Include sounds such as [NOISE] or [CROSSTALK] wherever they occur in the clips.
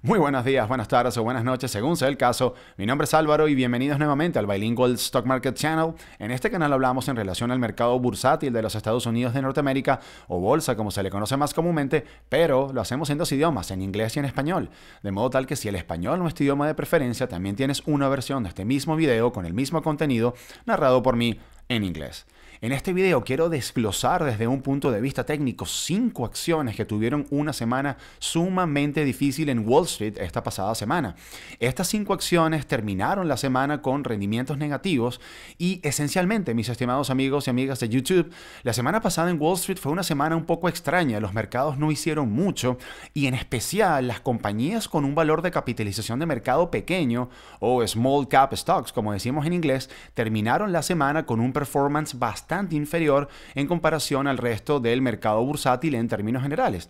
Muy buenos días, buenas tardes o buenas noches, según sea el caso. Mi nombre es Álvaro y bienvenidos nuevamente al Bilingual Stock Market Channel. En este canal hablamos en relación al mercado bursátil de los Estados Unidos de Norteamérica, o bolsa como se le conoce más comúnmente, pero lo hacemos en dos idiomas, en inglés y en español. De modo tal que si el español no es tu idioma de preferencia, también tienes una versión de este mismo video con el mismo contenido narrado por mí en inglés. En este video quiero desglosar desde un punto de vista técnico cinco acciones que tuvieron una semana sumamente difícil en Wall Street esta pasada semana. Estas cinco acciones terminaron la semana con rendimientos negativos y esencialmente, mis estimados amigos y amigas de YouTube, la semana pasada en Wall Street fue una semana un poco extraña, los mercados no hicieron mucho y en especial las compañías con un valor de capitalización de mercado pequeño o small cap stocks, como decimos en inglés, terminaron la semana con un performance bastante bastante inferior en comparación al resto del mercado bursátil en términos generales.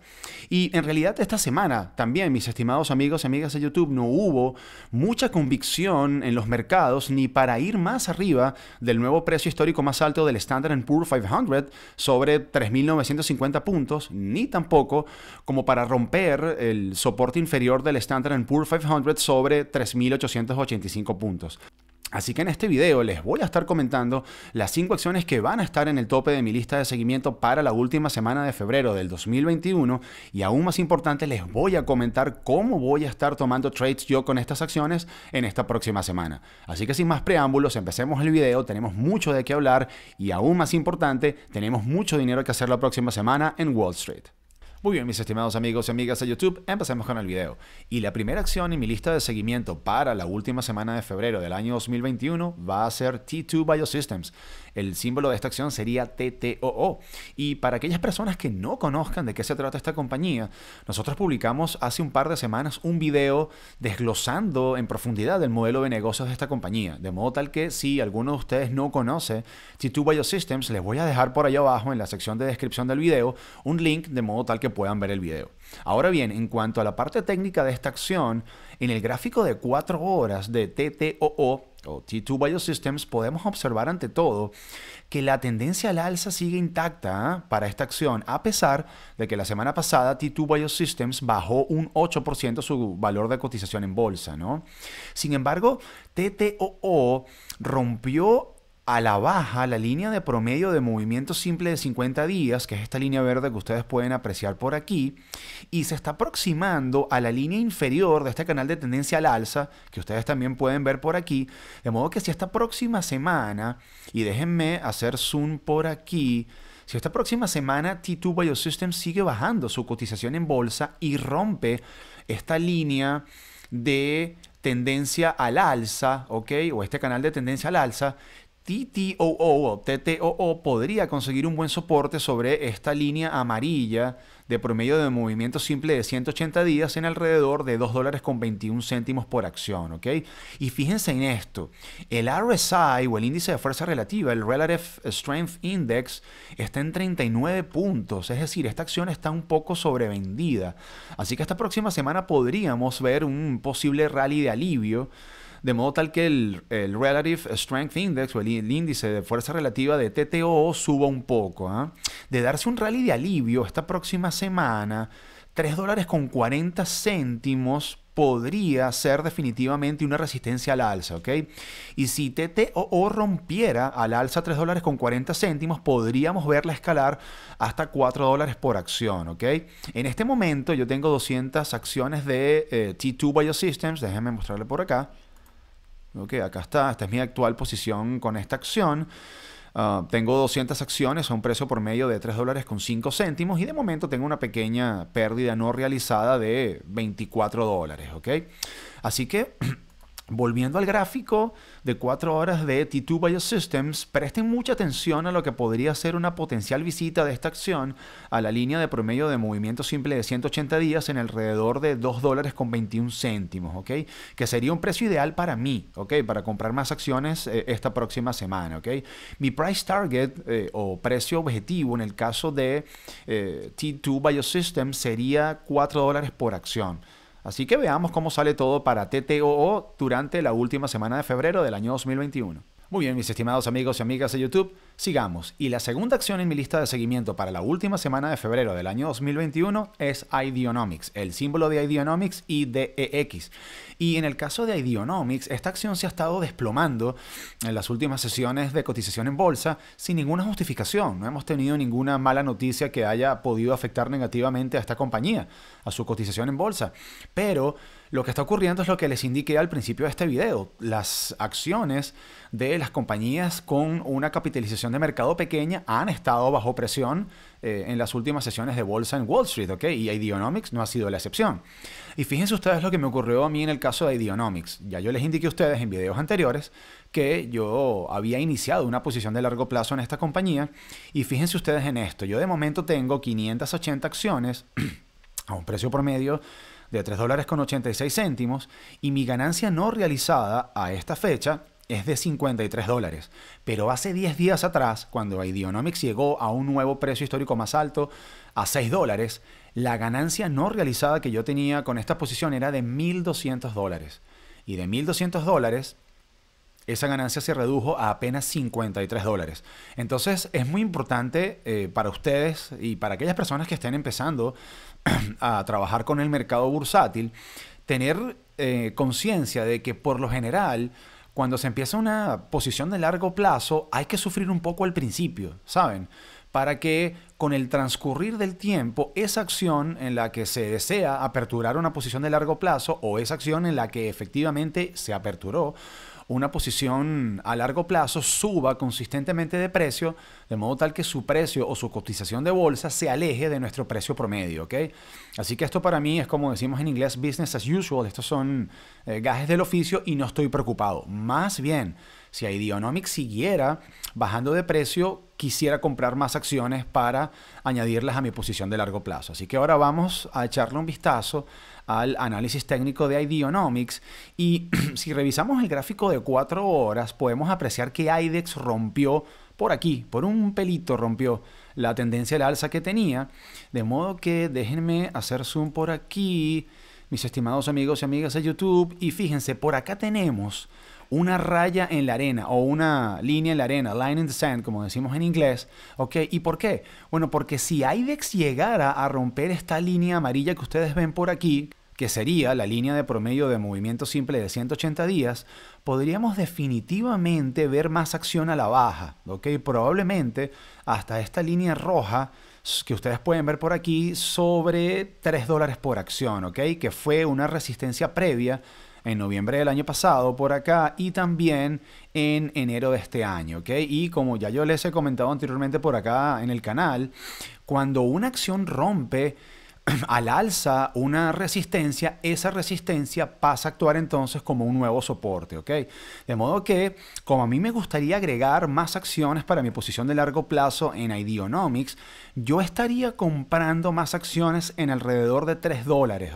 Y en realidad esta semana también, mis estimados amigos y amigas de YouTube, no hubo mucha convicción en los mercados ni para ir más arriba del nuevo precio histórico más alto del Standard Poor's 500 sobre 3.950 puntos, ni tampoco como para romper el soporte inferior del Standard Poor's 500 sobre 3.885 puntos. Así que en este video les voy a estar comentando las 5 acciones que van a estar en el tope de mi lista de seguimiento para la última semana de febrero del 2021 y aún más importante les voy a comentar cómo voy a estar tomando trades yo con estas acciones en esta próxima semana. Así que sin más preámbulos, empecemos el video, tenemos mucho de qué hablar y aún más importante, tenemos mucho dinero que hacer la próxima semana en Wall Street. Muy bien, mis estimados amigos y amigas de YouTube, empecemos con el video. Y la primera acción en mi lista de seguimiento para la última semana de febrero del año 2021 va a ser T2 Biosystems. El símbolo de esta acción sería TTOO. Y para aquellas personas que no conozcan de qué se trata esta compañía, nosotros publicamos hace un par de semanas un video desglosando en profundidad el modelo de negocios de esta compañía, de modo tal que si alguno de ustedes no conoce T2 Biosystems, les voy a dejar por ahí abajo en la sección de descripción del video un link de modo tal que puedan ver el video. Ahora bien, en cuanto a la parte técnica de esta acción, en el gráfico de 4 horas de TTOO o T2 Biosystems, podemos observar ante todo que la tendencia al alza sigue intacta ¿ah? para esta acción, a pesar de que la semana pasada T2 Biosystems bajó un 8% su valor de cotización en bolsa. ¿no? Sin embargo, TTOO rompió a la baja la línea de promedio de movimiento simple de 50 días, que es esta línea verde que ustedes pueden apreciar por aquí, y se está aproximando a la línea inferior de este canal de tendencia al alza, que ustedes también pueden ver por aquí, de modo que si esta próxima semana, y déjenme hacer zoom por aquí, si esta próxima semana T2 biosystems sigue bajando su cotización en bolsa y rompe esta línea de tendencia al alza, ¿ok? O este canal de tendencia al alza, TTOO o podría conseguir un buen soporte sobre esta línea amarilla de promedio de movimiento simple de 180 días en alrededor de 2 dólares con 21 céntimos por acción, Y fíjense en esto, el RSI o el índice de fuerza relativa, el Relative Strength Index, está en 39 puntos, es decir, esta acción está un poco sobrevendida. Así que esta próxima semana podríamos ver un posible rally de alivio de modo tal que el, Relative Strength Index o el, índice de fuerza relativa de TTO suba un poco. ¿ah? De darse un rally de alivio esta próxima semana, 3 dólares con 40 céntimos podría ser definitivamente una resistencia al alza, ¿ok? Y si TTO rompiera al alza 3 dólares con 40 céntimos, podríamos verla escalar hasta 4 dólares por acción, En este momento yo tengo 200 acciones de eh, T2 Biosystems, déjenme mostrarle por acá. Ok, acá está, esta es mi actual posición con esta acción. Ah, tengo 200 acciones a un precio por medio de 3 dólares con 5 céntimos y de momento tengo una pequeña pérdida no realizada de 24 dólares, ¿ok? Así que [CLEARS THROAT] Volviendo al gráfico de 4 horas de T2 Biosystems, presten mucha atención a lo que podría ser una potencial visita de esta acción a la línea de promedio de movimiento simple de 180 días en alrededor de 2 dólares con 21 céntimos, ¿ok? Que sería un precio ideal para mí, ¿ok? Para comprar más acciones eh, esta próxima semana, ¿ok? Mi price target eh, o precio objetivo en el caso de eh, T2 Biosystems sería 4 dólares por acción. Así que veamos cómo sale todo para TTOO durante la última semana de febrero del año 2021. Muy bien, mis estimados amigos y amigas de YouTube, sigamos. Y la segunda acción en mi lista de seguimiento para la última semana de febrero del año 2021 es Ideonomics, el símbolo de Ideonomics y DEX. E y en el caso de Ideonomics, esta acción se ha estado desplomando en las últimas sesiones de cotización en bolsa sin ninguna justificación. No hemos tenido ninguna mala noticia que haya podido afectar negativamente a esta compañía, a su cotización en bolsa. Pero lo que está ocurriendo es lo que les indiqué al principio de este video. Las acciones de las compañías con una capitalización de mercado pequeña han estado bajo presión eh, en las últimas sesiones de bolsa en Wall Street, ¿ok? Y Ideonomics no ha sido la excepción. Y fíjense ustedes lo que me ocurrió a mí en el caso de Ideonomics. Ya yo les indiqué a ustedes en videos anteriores que yo había iniciado una posición de largo plazo en esta compañía. Y fíjense ustedes en esto. Yo de momento tengo 580 acciones [CLEARS THROAT] a un precio promedio de 3 dólares con 86 céntimos y mi ganancia no realizada a esta fecha es de 53 dólares. Pero hace 10 días atrás, cuando Ideonomics llegó a un nuevo precio histórico más alto, a 6 dólares, la ganancia no realizada que yo tenía con esta posición era de 1.200 dólares. Y de 1.200 dólares esa ganancia se redujo a apenas 53 dólares. Entonces es muy importante eh, para ustedes y para aquellas personas que estén empezando [CLEARS THROAT] a trabajar con el mercado bursátil, tener eh, conciencia de que por lo general cuando se empieza una posición de largo plazo hay que sufrir un poco al principio, ¿saben? Para que con el transcurrir del tiempo esa acción en la que se desea aperturar una posición de largo plazo o esa acción en la que efectivamente se aperturó una posición a largo plazo suba consistentemente de precio, de modo tal que su precio o su cotización de bolsa se aleje de nuestro precio promedio. ¿ok? Así que esto para mí es como decimos en inglés, business as usual. Estos son eh, gajes del oficio y no estoy preocupado. Más bien, si Ideonomics siguiera bajando de precio, quisiera comprar más acciones para añadirlas a mi posición de largo plazo. Así que ahora vamos a echarle un vistazo al análisis técnico de Ideonomics. Y [CLEARS THROAT] si revisamos el gráfico de 4 horas, podemos apreciar que IDEX rompió por aquí, por un pelito rompió la tendencia al alza que tenía. De modo que déjenme hacer zoom por aquí, mis estimados amigos y amigas de YouTube. Y fíjense, por acá tenemos una raya en la arena o una línea en la arena, line in the sand, como decimos en inglés. ¿Ok? ¿Y por qué? Bueno, porque si IDEX llegara a romper esta línea amarilla que ustedes ven por aquí, que sería la línea de promedio de movimiento simple de 180 días, podríamos definitivamente ver más acción a la baja, ¿ok? Probablemente hasta esta línea roja que ustedes pueden ver por aquí sobre 3 dólares por acción, ¿ok? Que fue una resistencia previa en noviembre del año pasado por acá y también en enero de este año, ¿ok? Y como ya yo les he comentado anteriormente por acá en el canal, cuando una acción rompe [CLEARS THROAT] al alza una resistencia, esa resistencia pasa a actuar entonces como un nuevo soporte, ¿ok? De modo que, como a mí me gustaría agregar más acciones para mi posición de largo plazo en Ideonomics, yo estaría comprando más acciones en alrededor de 3 dólares,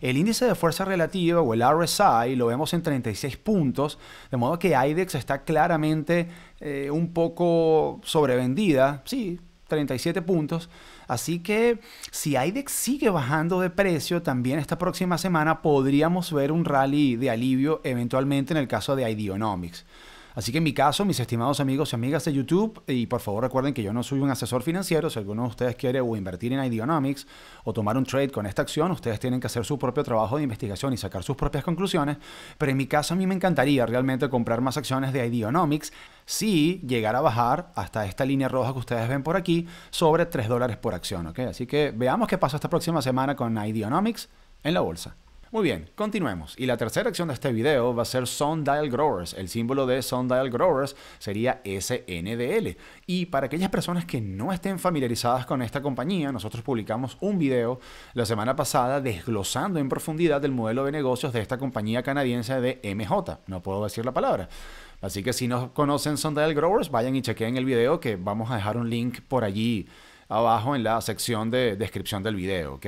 El índice de fuerza relativa o el RSI lo vemos en 36 puntos, de modo que IDEX está claramente eh, un poco sobrevendida, sí, 37 puntos. Así que si IDEX sigue bajando de precio, también esta próxima semana podríamos ver un rally de alivio eventualmente en el caso de Ideonomics. Así que en mi caso, mis estimados amigos y amigas de YouTube, y por favor recuerden que yo no soy un asesor financiero, si alguno de ustedes quiere o invertir en Ideonomics o tomar un trade con esta acción, ustedes tienen que hacer su propio trabajo de investigación y sacar sus propias conclusiones, pero en mi caso a mí me encantaría realmente comprar más acciones de Ideonomics si llegara a bajar hasta esta línea roja que ustedes ven por aquí sobre 3 dólares por acción, Así que veamos qué pasa esta próxima semana con Ideonomics en la bolsa. Muy bien, continuemos. Y la tercera acción de este video va a ser Sundial Growers. El símbolo de Sundial Growers sería SNDL. Y para aquellas personas que no estén familiarizadas con esta compañía, nosotros publicamos un video la semana pasada desglosando en profundidad el modelo de negocios de esta compañía canadiense de MJ. No puedo decir la palabra. Así que si no conocen Sundial Growers, vayan y chequen el video que vamos a dejar un link por allí abajo en la sección de descripción del video, ¿ok?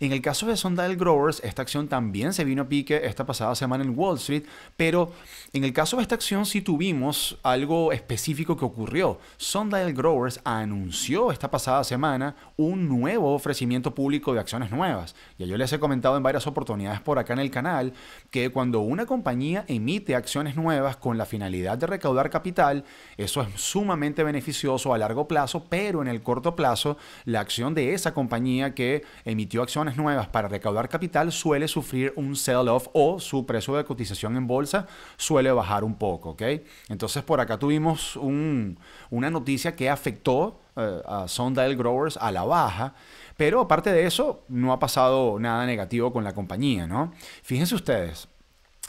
En el caso de Sondale Growers, esta acción también se vino a pique esta pasada semana en Wall Street, pero en el caso de esta acción sí tuvimos algo específico que ocurrió. Sundial Growers anunció esta pasada semana un nuevo ofrecimiento público de acciones nuevas. Ya yo les he comentado en varias oportunidades por acá en el canal que cuando una compañía emite acciones nuevas con la finalidad de recaudar capital, eso es sumamente beneficioso a largo plazo, pero en el corto plazo la acción de esa compañía que emitió acciones nuevas para recaudar capital suele sufrir un sell-off o su precio de cotización en bolsa suele bajar un poco, ¿ok? Entonces por acá tuvimos una noticia que afectó eh, a Sundial Growers a la baja, pero aparte de eso no ha pasado nada negativo con la compañía, ¿no? Fíjense ustedes,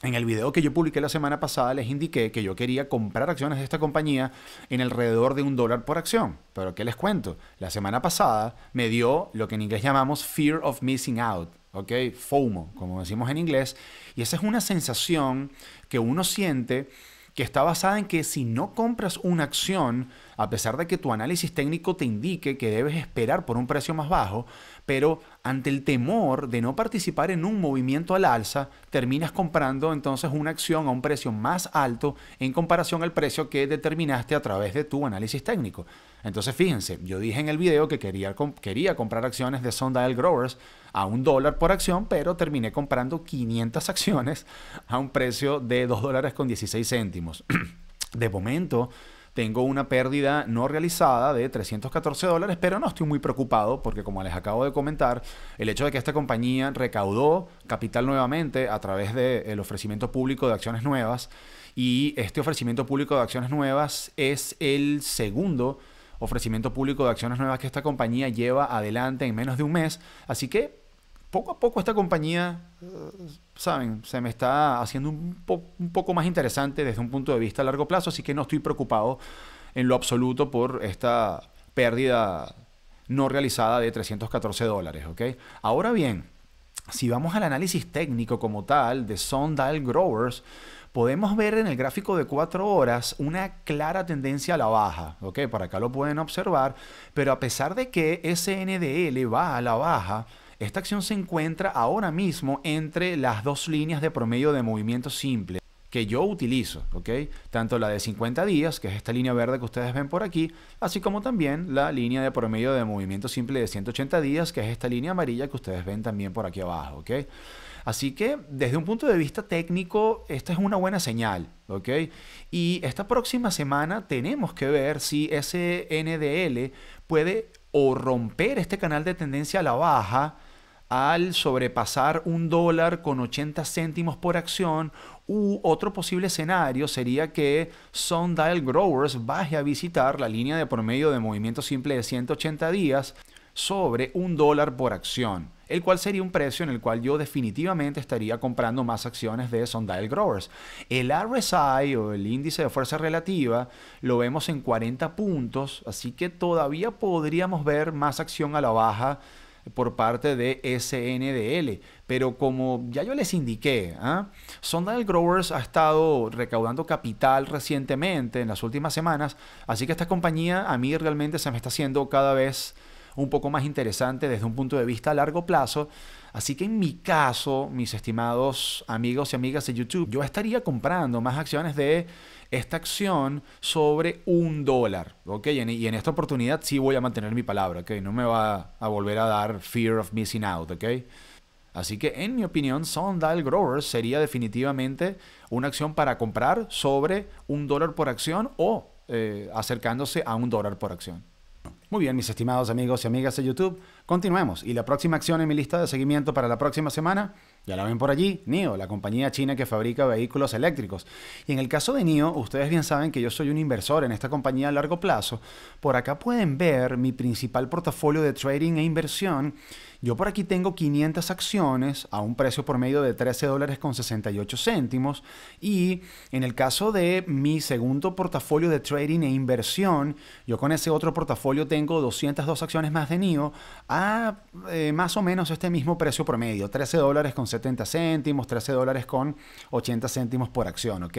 en el video que yo publiqué la semana pasada les indiqué que yo quería comprar acciones de esta compañía en alrededor de un dólar por acción. Pero ¿qué les cuento? La semana pasada me dio lo que en inglés llamamos fear of missing out, ¿ok? FOMO, como decimos en inglés. Y esa es una sensación que uno siente que está basada en que si no compras una acción, a pesar de que tu análisis técnico te indique que debes esperar por un precio más bajo, pero ante el temor de no participar en un movimiento al alza, terminas comprando entonces una acción a un precio más alto en comparación al precio que determinaste a través de tu análisis técnico. Entonces fíjense, yo dije en el video que quería, quería comprar acciones de Sundial Growers a un dólar por acción, pero terminé comprando 500 acciones a un precio de 2 dólares con 16 céntimos. [CLEARS THROAT] de momento tengo una pérdida no realizada de 314 dólares, pero no estoy muy preocupado porque como les acabo de comentar, el hecho de que esta compañía recaudó capital nuevamente a través del ofrecimiento público de acciones nuevas y este ofrecimiento público de acciones nuevas es el segundo ofrecimiento público de acciones nuevas que esta compañía lleva adelante en menos de un mes. Así que poco a poco esta compañía, eh, saben, se me está haciendo un, poco más interesante desde un punto de vista a largo plazo, así que no estoy preocupado en lo absoluto por esta pérdida no realizada de 314 dólares, ¿ok? Ahora bien, si vamos al análisis técnico como tal de Sundial Growers, podemos ver en el gráfico de 4 horas una clara tendencia a la baja, ¿ok? Por acá lo pueden observar, pero a pesar de que SNDL va a la baja, esta acción se encuentra ahora mismo entre las dos líneas de promedio de movimiento simple que yo utilizo, ¿ok? Tanto la de 50 días, que es esta línea verde que ustedes ven por aquí, así como también la línea de promedio de movimiento simple de 180 días, que es esta línea amarilla que ustedes ven también por aquí abajo, ¿ok? Así que desde un punto de vista técnico, esta es una buena señal, ¿ok? Y esta próxima semana tenemos que ver si ese NDL puede o romper este canal de tendencia a la baja, al sobrepasar un dólar con 80 céntimos por acción. U otro posible escenario sería que Sundial Growers baje a visitar la línea de promedio de movimiento simple de 180 días sobre un dólar por acción, el cual sería un precio en el cual yo definitivamente estaría comprando más acciones de Sundial Growers. El RSI o el índice de fuerza relativa lo vemos en 40 puntos, así que todavía podríamos ver más acción a la baja por parte de SNDL. Pero como ya yo les indiqué, ¿eh? Growers ha estado recaudando capital recientemente en las últimas semanas, así que esta compañía a mí realmente se me está haciendo cada vez un poco más interesante desde un punto de vista a largo plazo. Así que en mi caso, mis estimados amigos y amigas de YouTube, yo estaría comprando más acciones de esta acción sobre un dólar. ¿ok? Y en, esta oportunidad sí voy a mantener mi palabra, ¿ok? No me va a volver a dar fear of missing out, ¿ok? Así que en mi opinión, Sundial Growers sería definitivamente una acción para comprar sobre un dólar por acción o eh, acercándose a un dólar por acción. Muy bien, mis estimados amigos y amigas de YouTube. Continuemos. Y la próxima acción en mi lista de seguimiento para la próxima semana, ya la ven por allí, NIO, la compañía china que fabrica vehículos eléctricos. Y en el caso de NIO, ustedes bien saben que yo soy un inversor en esta compañía a largo plazo. Por acá pueden ver mi principal portafolio de trading e inversión. Yo por aquí tengo 500 acciones a un precio por medio de 13 dólares con 68 céntimos. Y en el caso de mi segundo portafolio de trading e inversión, yo con ese otro portafolio tengo 202 acciones más de NIO a eh, más o menos este mismo precio promedio, 13 dólares con 70 céntimos, 13 dólares con 80 céntimos por acción, ¿ok?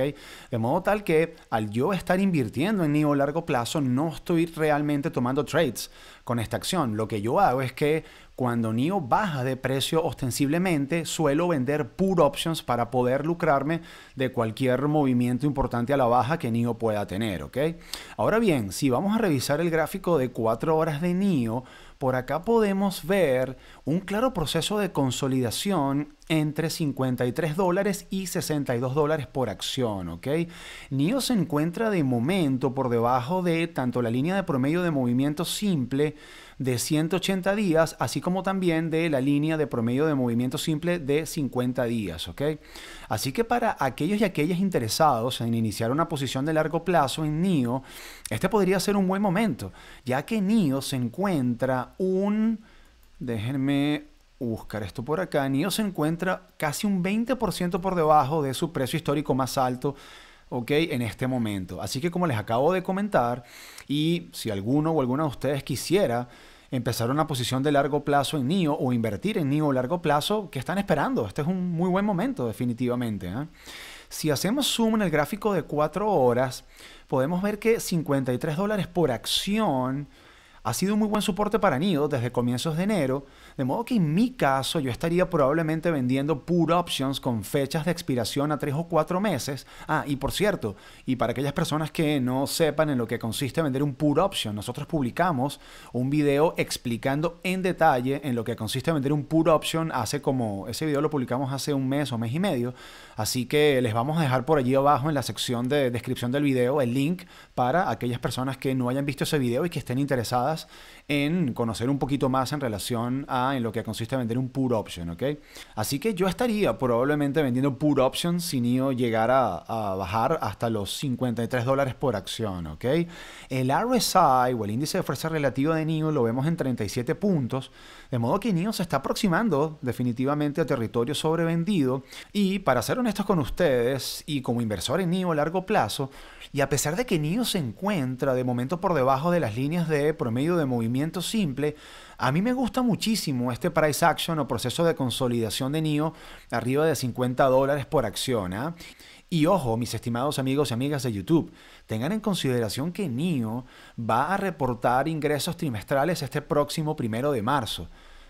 De modo tal que al yo estar invirtiendo en NIO a largo plazo, no estoy realmente tomando trades con esta acción. Lo que yo hago es que cuando NIO baja de precio ostensiblemente, suelo vender put options para poder lucrarme de cualquier movimiento importante a la baja que NIO pueda tener, ¿ok? Ahora bien, si vamos a revisar el gráfico de 4 horas de NIO, por acá podemos ver un claro proceso de consolidación entre 53 dólares y 62 dólares por acción, ¿ok? NIO se encuentra de momento por debajo de tanto la línea de promedio de movimiento simple de 180 días, así como también de la línea de promedio de movimiento simple de 50 días, ¿ok? Así que para aquellos y aquellas interesados en iniciar una posición de largo plazo en NIO, este podría ser un buen momento, ya que NIO se encuentra un Déjenme buscar esto por acá. NIO se encuentra casi un 20% por debajo de su precio histórico más alto. ¿ok? En este momento. Así que como les acabo de comentar, y si alguno o alguna de ustedes quisiera empezar una posición de largo plazo en NIO o invertir en NIO a largo plazo, ¿qué están esperando? Este es un muy buen momento definitivamente. ¿eh? Si hacemos zoom en el gráfico de 4 horas, podemos ver que 53 dólares por acción ha sido un muy buen soporte para Nido desde comienzos de enero, de modo que en mi caso yo estaría probablemente vendiendo pure options con fechas de expiración a 3 o 4 meses. Ah, y por cierto, y para aquellas personas que no sepan en lo que consiste vender un pure option, nosotros publicamos un video explicando en detalle en lo que consiste vender un pure option hace como ese video lo publicamos hace un mes o mes y medio, así que les vamos a dejar por allí abajo en la sección de descripción del video el link para aquellas personas que no hayan visto ese video y que estén interesadas en conocer un poquito más en relación a en lo que consiste vender un put option, ¿ok? Así que yo estaría probablemente vendiendo put option si NIO llegara a, bajar hasta los 53 dólares por acción, ¿ok? El RSI o el índice de fuerza relativa de NIO lo vemos en 37 puntos, de modo que NIO se está aproximando definitivamente a territorio sobrevendido y para ser honestos con ustedes y como inversor en NIO a largo plazo, y a pesar de que NIO se encuentra de momento por debajo de las líneas de promedio de movimiento simple, a mí me gusta muchísimo este price action o proceso de consolidación de NIO arriba de 50 dólares por acción. ¿ah? Y ojo, mis estimados amigos y amigas de YouTube, tengan en consideración que NIO va a reportar ingresos trimestrales este próximo primero de marzo.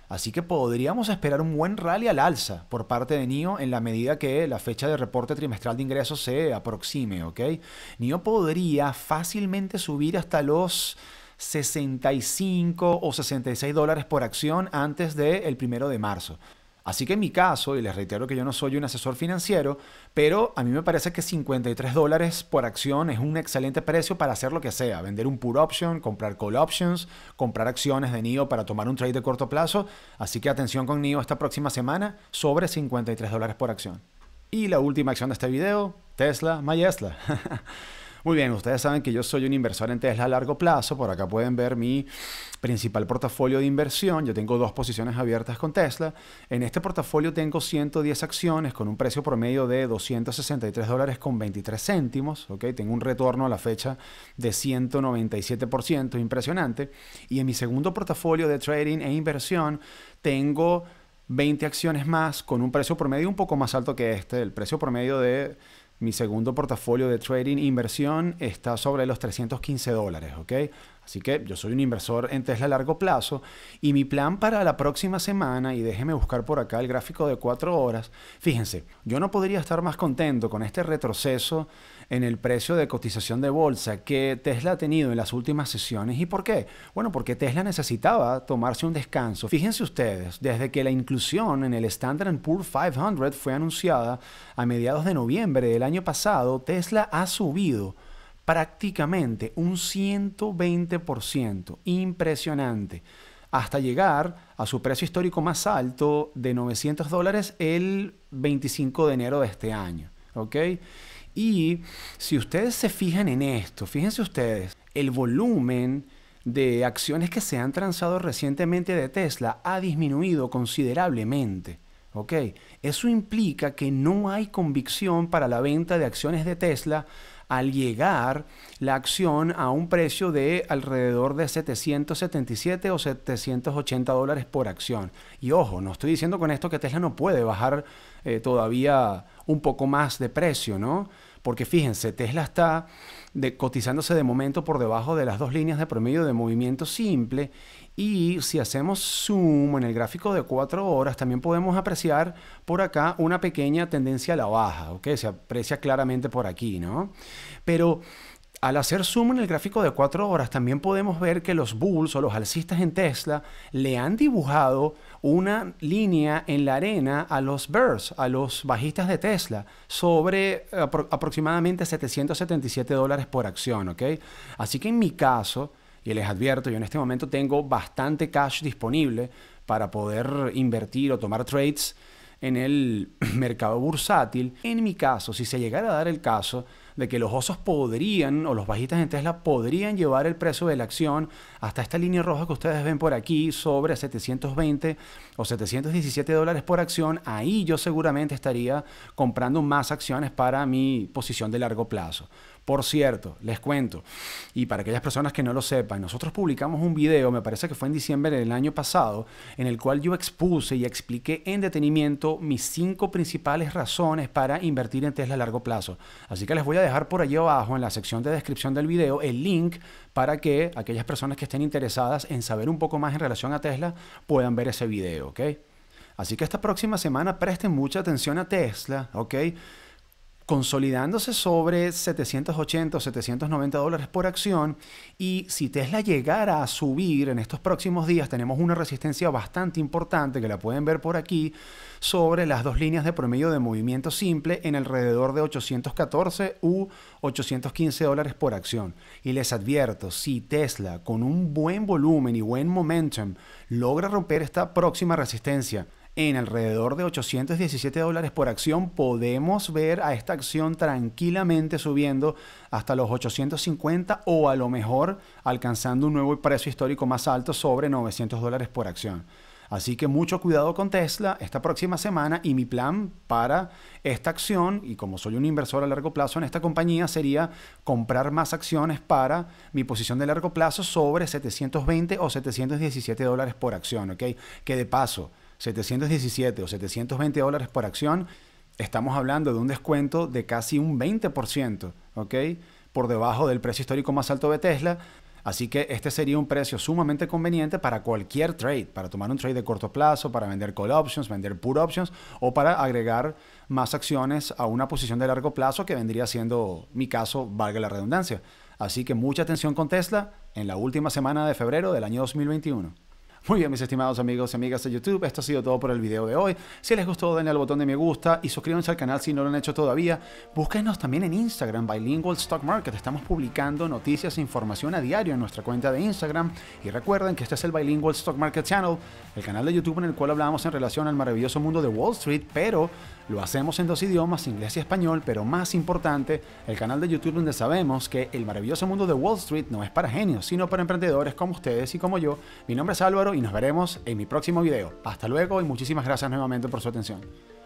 Así que podríamos esperar un buen rally al alza por parte de NIO en la medida que la fecha de reporte trimestral de ingresos se aproxime, ¿ok? NIO podría fácilmente subir hasta los 65 o 66 dólares por acción antes del el primero de marzo. Así que en mi caso, y les reitero que yo no soy un asesor financiero, pero a mí me parece que 53 dólares por acción es un excelente precio para hacer lo que sea, vender un puro option, comprar call options, comprar acciones de NIO para tomar un trade de corto plazo. Así que atención con NIO esta próxima semana, sobre 53 dólares por acción. Y la última acción de este video, Tesla Mayesla. [LAUGHS] Muy bien, ustedes saben que yo soy un inversor en Tesla a largo plazo. Por acá pueden ver mi principal portafolio de inversión. Yo tengo dos posiciones abiertas con Tesla. En este portafolio tengo 110 acciones con un precio promedio de 263 dólares con 23 Tengo un retorno a la fecha de 197%, impresionante. Y en mi segundo portafolio de trading e inversión tengo 20 acciones más con un precio promedio un poco más alto que este, el precio promedio de mi segundo portafolio de trading inversión está sobre los 315 dólares, ¿ok? Así que yo soy un inversor en Tesla a largo plazo y mi plan para la próxima semana, y déjeme buscar por acá el gráfico de cuatro horas, fíjense, yo no podría estar más contento con este retroceso en el precio de cotización de bolsa que Tesla ha tenido en las últimas sesiones. ¿Y por qué? Bueno, porque Tesla necesitaba tomarse un descanso. Fíjense ustedes, desde que la inclusión en el Standard Poor's 500 fue anunciada a mediados de noviembre del año pasado, Tesla ha subido prácticamente un 120%, impresionante, hasta llegar a su precio histórico más alto de 900 dólares el 25 de enero de este año. ¿ok? Y si ustedes se fijan en esto, fíjense ustedes, el volumen de acciones que se han transado recientemente de Tesla ha disminuido considerablemente. ¿ok? Eso implica que no hay convicción para la venta de acciones de Tesla al llegar la acción a un precio de alrededor de 777 o 780 dólares por acción. Y ojo, no estoy diciendo con esto que Tesla no puede bajar eh, todavía un poco más de precio, ¿no? Porque fíjense, Tesla está cotizándose de momento por debajo de las dos líneas de promedio de movimiento simple y si hacemos zoom en el gráfico de 4 horas, también podemos apreciar por acá una pequeña tendencia a la baja, ¿ok? Se aprecia claramente por aquí, ¿no? Pero... Al hacer zoom en el gráfico de 4 horas, también podemos ver que los bulls o los alcistas en Tesla le han dibujado una línea en la arena a los bears, a los bajistas de Tesla, sobre aproximadamente 777 dólares por acción, ¿ok? Así que en mi caso, y les advierto, yo en este momento tengo bastante cash disponible para poder invertir o tomar trades en el [CLEARS THROAT] mercado bursátil. En mi caso, si se llegara a dar el caso de que los osos podrían o los bajistas en Tesla podrían llevar el precio de la acción hasta esta línea roja que ustedes ven por aquí sobre 720 o 717 dólares por acción, ahí yo seguramente estaría comprando más acciones para mi posición de largo plazo. Por cierto, les cuento, y para aquellas personas que no lo sepan, nosotros publicamos un video, me parece que fue en diciembre del año pasado, en el cual yo expuse y expliqué en detenimiento mis cinco principales razones para invertir en Tesla a largo plazo. Así que les voy a dejar por allí abajo en la sección de descripción del video el link para que aquellas personas que estén interesadas en saber un poco más en relación a Tesla puedan ver ese video, ¿ok? Así que esta próxima semana presten mucha atención a Tesla, ¿ok? consolidándose sobre 780 o 790 dólares por acción y si Tesla llegara a subir en estos próximos días, tenemos una resistencia bastante importante que la pueden ver por aquí sobre las dos líneas de promedio de movimiento simple en alrededor de 814 u 815 dólares por acción. Y les advierto, si Tesla con un buen volumen y buen momentum logra romper esta próxima resistencia, en alrededor de 817 dólares por acción, podemos ver a esta acción tranquilamente subiendo hasta los 850 o a lo mejor alcanzando un nuevo precio histórico más alto sobre 900 dólares por acción. Así que mucho cuidado con Tesla esta próxima semana y mi plan para esta acción, y como soy un inversor a largo plazo en esta compañía, sería comprar más acciones para mi posición de largo plazo sobre 720 o 717 dólares por acción, ¿ok? Que de paso, 717 o 720 dólares por acción, estamos hablando de un descuento de casi un 20%, ¿ok? Por debajo del precio histórico más alto de Tesla. Así que este sería un precio sumamente conveniente para cualquier trade, para tomar un trade de corto plazo, para vender call options, vender put options o para agregar más acciones a una posición de largo plazo que vendría siendo mi caso, valga la redundancia. Así que mucha atención con Tesla en la última semana de febrero del año 2021. Muy bien, mis estimados amigos y amigas de YouTube, esto ha sido todo por el video de hoy. Si les gustó, denle al botón de me gusta y suscríbanse al canal si no lo han hecho todavía. Búsquenos también en Instagram, Bilingual Stock Market. Estamos publicando noticias e información a diario en nuestra cuenta de Instagram. Y recuerden que este es el Bilingual Stock Market Channel, el canal de YouTube en el cual hablamos en relación al maravilloso mundo de Wall Street, pero lo hacemos en dos idiomas, inglés y español, pero más importante, el canal de YouTube donde sabemos que el maravilloso mundo de Wall Street no es para genios, sino para emprendedores como ustedes y como yo. Mi nombre es Álvaro y nos veremos en mi próximo video. Hasta luego y muchísimas gracias nuevamente por su atención.